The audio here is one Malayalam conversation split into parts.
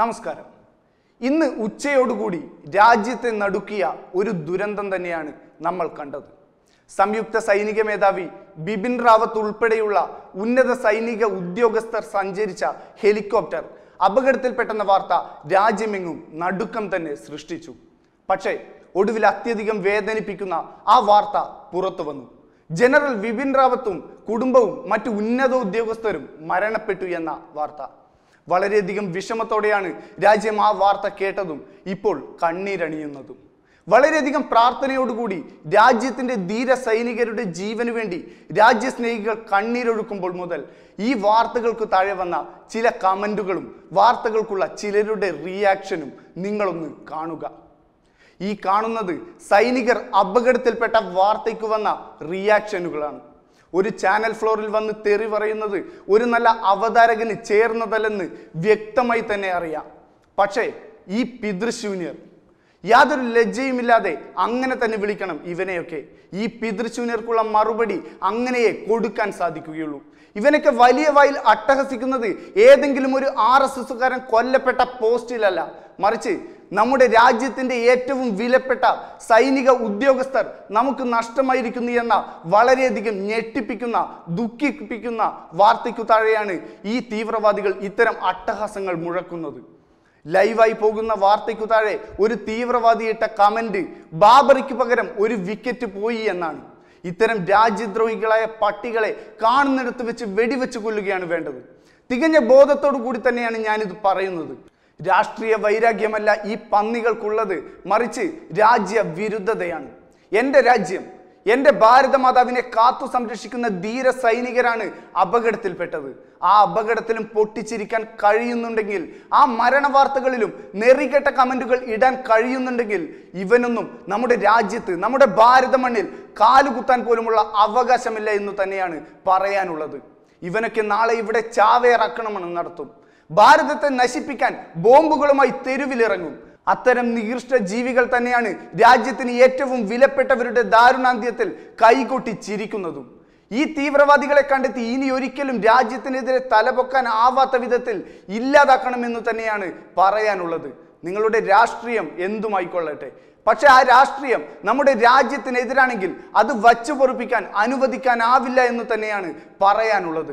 നമസ്കാരം ഇന്ന് ഉച്ചയോടുകൂടി രാജ്യത്തെ നടുക്കിയ ഒരു ദുരന്തം തന്നെയാണ് നമ്മൾ കണ്ടത് സംയുക്ത സൈനിക മേധാവി ബിപിൻ റാവത്ത് ഉൾപ്പെടെയുള്ള ഉന്നത സൈനിക ഉദ്യോഗസ്ഥർ സഞ്ചരിച്ച ഹെലികോപ്റ്റർ അപകടത്തിൽപ്പെട്ടെന്ന വാർത്ത രാജ്യമെങ്ങും നടുക്കം തന്നെ സൃഷ്ടിച്ചു പക്ഷേ ഒടുവിൽ അത്യധികം വേദനിപ്പിക്കുന്ന ആ വാർത്ത പുറത്തു വന്നു ജനറൽ വിപിൻ റാവത്തും കുടുംബവും മറ്റു ഉന്നത ഉദ്യോഗസ്ഥരും മരണപ്പെട്ടു എന്ന വാർത്ത വളരെയധികം വിഷമത്തോടെയാണ് രാജ്യം ആ വാർത്ത കേട്ടതും ഇപ്പോൾ കണ്ണീരണിയുന്നതും വളരെയധികം പ്രാർത്ഥനയോടുകൂടി രാജ്യത്തിൻ്റെ ധീര സൈനികരുടെ ജീവന് വേണ്ടി രാജ്യസ്നേഹികൾ കണ്ണീരൊഴുക്കുമ്പോൾ മുതൽ ഈ വാർത്തകൾക്ക് താഴെ വന്ന ചില കമൻറ്റുകളും വാർത്തകൾക്കുള്ള ചിലരുടെ റിയാക്ഷനും നിങ്ങളൊന്ന് കാണുക ഈ കാണുന്നത് സൈനികർ അപകടത്തിൽപ്പെട്ട വാർത്തയ്ക്ക് വന്ന റിയാക്ഷനുകളാണ് ഒരു ചാനൽ ഫ്ലോറിൽ വന്ന് തെറി പറയുന്നത് ഒരു നല്ല അവതാരകന് ചേർന്നതല്ലെന്ന് വ്യക്തമായി തന്നെ അറിയാം പക്ഷേ ഈ പിതൃശൂന്യർ യാതൊരു ലജ്ജയുമില്ലാതെ അങ്ങനെ തന്നെ വിളിക്കണം ഇവനെയൊക്കെ ഈ പിതൃശൂന്യർക്കുള്ള മറുപടി അങ്ങനെയേ കൊടുക്കാൻ സാധിക്കുകയുള്ളൂ ഇവനൊക്കെ വലിയ വായിൽ അട്ടഹസിക്കുന്നത് ഏതെങ്കിലും ഒരു ആർ എസ് എസുകാരൻ കൊല്ലപ്പെട്ട പോസ്റ്റിലല്ല മറിച്ച് നമ്മുടെ രാജ്യത്തിൻ്റെ ഏറ്റവും വിലപ്പെട്ട സൈനിക ഉദ്യോഗസ്ഥർ നമുക്ക് നഷ്ടമായിരിക്കുന്നു എന്ന വളരെയധികം ഞെട്ടിപ്പിക്കുന്ന ദുഃഖിപ്പിക്കുന്ന വാർത്തയ്ക്കു താഴെയാണ് ഈ തീവ്രവാദികൾ ഇത്തരം അട്ടഹാസങ്ങൾ മുഴക്കുന്നത് ലൈവായി പോകുന്ന വാർത്തയ്ക്കു താഴെ ഒരു തീവ്രവാദി ഇട്ട കമൻറ്റ് ബാബറിക്ക് പകരം ഒരു വിക്കറ്റ് പോയി എന്നാണ് ഇത്തരം രാജ്യദ്രോഹികളായ പട്ടികളെ കാണുന്നിടത്ത് വെച്ച് വെടിവെച്ച് കൊല്ലുകയാണ് വേണ്ടത് തികഞ്ഞ ബോധത്തോടു കൂടി തന്നെയാണ് ഞാനിത് പറയുന്നത് രാഷ്ട്രീയ വൈരാഗ്യമല്ല ഈ പന്നികൾക്കുള്ളത് മറിച്ച് രാജ്യവിരുദ്ധതയാണ് എൻ്റെ രാജ്യം എൻ്റെ ഭാരതമാതാവിനെ കാത്തു സംരക്ഷിക്കുന്ന ധീര സൈനികരാണ് അപകടത്തിൽപ്പെട്ടത് ആ അപകടത്തിലും പൊട്ടിച്ചിരിക്കാൻ കഴിയുന്നുണ്ടെങ്കിൽ ആ മരണ വാർത്തകളിലും നെറികെട്ട കമൻറ്റുകൾ ഇടാൻ കഴിയുന്നുണ്ടെങ്കിൽ ഇവനൊന്നും നമ്മുടെ രാജ്യത്ത് നമ്മുടെ ഭാരത മണ്ണിൽ കാലുകുത്താൻ പോലുമുള്ള അവകാശമില്ല എന്ന് തന്നെയാണ് പറയാനുള്ളത് ഇവനൊക്കെ നാളെ ഇവിടെ ചാവേറാക്കണമെന്ന് നടത്തും ഭാരതത്തെ നശിപ്പിക്കാൻ ബോംബുകളുമായി തെരുവിലിറങ്ങും അത്തരം നികൃഷ്ട ജീവികൾ തന്നെയാണ് രാജ്യത്തിന് ഏറ്റവും വിലപ്പെട്ടവരുടെ ദാരുണാന്ത്യത്തിൽ കൈകൊട്ടി ചിരിക്കുന്നതും ഈ തീവ്രവാദികളെ കണ്ടെത്തി ഇനി ഒരിക്കലും രാജ്യത്തിനെതിരെ തലപൊക്കാൻ ആവാത്ത വിധത്തിൽ ഇല്ലാതാക്കണമെന്ന് തന്നെയാണ് പറയാനുള്ളത് നിങ്ങളുടെ രാഷ്ട്രീയം എന്തുമായിക്കൊള്ളട്ടെ പക്ഷേ ആ രാഷ്ട്രീയം നമ്മുടെ രാജ്യത്തിനെതിരാണെങ്കിൽ അത് വച്ചുപൊറിപ്പിക്കാൻ അനുവദിക്കാനാവില്ല എന്ന് തന്നെയാണ് പറയാനുള്ളത്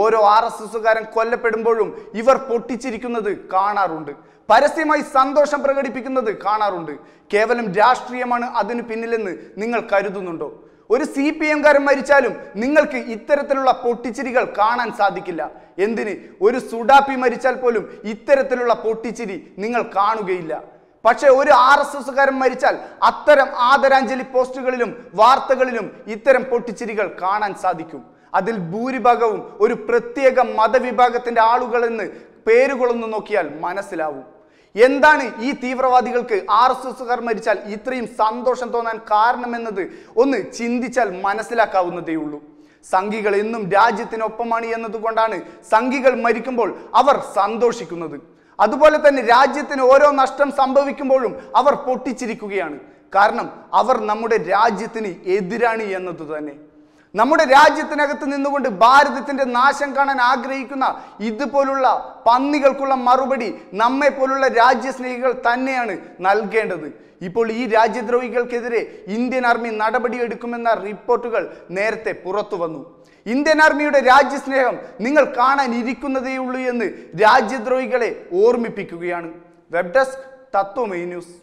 ഓരോ ആർ എസ് എസുകാരൻ കൊല്ലപ്പെടുമ്പോഴും ഇവർ പൊട്ടിച്ചിരിക്കുന്നത് കാണാറുണ്ട് പരസ്യമായി സന്തോഷം പ്രകടിപ്പിക്കുന്നത് കാണാറുണ്ട് കേവലം രാഷ്ട്രീയമാണ് അതിന് പിന്നിലെന്ന് നിങ്ങൾ കരുതുന്നുണ്ടോ ഒരു സി പി എംകാരൻ മരിച്ചാലും നിങ്ങൾക്ക് ഇത്തരത്തിലുള്ള പൊട്ടിച്ചിരികൾ കാണാൻ സാധിക്കില്ല എന്തിന് ഒരു സുഡാപ്പി മരിച്ചാൽ പോലും ഇത്തരത്തിലുള്ള പൊട്ടിച്ചിരി നിങ്ങൾ കാണുകയില്ല പക്ഷേ ഒരു ആർ എസ് എസുകാരൻ മരിച്ചാൽ അത്തരം ആദരാഞ്ജലി പോസ്റ്റുകളിലും വാർത്തകളിലും ഇത്തരം പൊട്ടിച്ചിരികൾ കാണാൻ സാധിക്കും അതിൽ ഭൂരിഭാഗവും ഒരു പ്രത്യേക മതവിഭാഗത്തിൻ്റെ എന്ന് പേരുകളൊന്ന് നോക്കിയാൽ മനസ്സിലാവും എന്താണ് ഈ തീവ്രവാദികൾക്ക് ആർ എസ് എസുകാർ മരിച്ചാൽ ഇത്രയും സന്തോഷം തോന്നാൻ കാരണമെന്നത് ഒന്ന് ചിന്തിച്ചാൽ മനസ്സിലാക്കാവുന്നതേ ഉള്ളൂ സംഘികൾ എന്നും രാജ്യത്തിനൊപ്പമാണ് എന്നതുകൊണ്ടാണ് സംഘികൾ മരിക്കുമ്പോൾ അവർ സന്തോഷിക്കുന്നത് അതുപോലെ തന്നെ രാജ്യത്തിന് ഓരോ നഷ്ടം സംഭവിക്കുമ്പോഴും അവർ പൊട്ടിച്ചിരിക്കുകയാണ് കാരണം അവർ നമ്മുടെ രാജ്യത്തിന് എതിരാണ് എന്നത് തന്നെ നമ്മുടെ രാജ്യത്തിനകത്ത് നിന്നുകൊണ്ട് ഭാരതത്തിൻ്റെ നാശം കാണാൻ ആഗ്രഹിക്കുന്ന ഇതുപോലുള്ള പന്നികൾക്കുള്ള മറുപടി നമ്മെ പോലുള്ള രാജ്യസ്നേഹികൾ തന്നെയാണ് നൽകേണ്ടത് ഇപ്പോൾ ഈ രാജ്യദ്രോഹികൾക്കെതിരെ ഇന്ത്യൻ ആർമി നടപടിയെടുക്കുമെന്ന റിപ്പോർട്ടുകൾ നേരത്തെ പുറത്തു വന്നു ഇന്ത്യൻ ആർമിയുടെ രാജ്യസ്നേഹം നിങ്ങൾ കാണാനിരിക്കുന്നതേ ഉള്ളൂ എന്ന് രാജ്യദ്രോഹികളെ ഓർമ്മിപ്പിക്കുകയാണ് വെബ് ഡെസ്ക് തത്വമേ ന്യൂസ്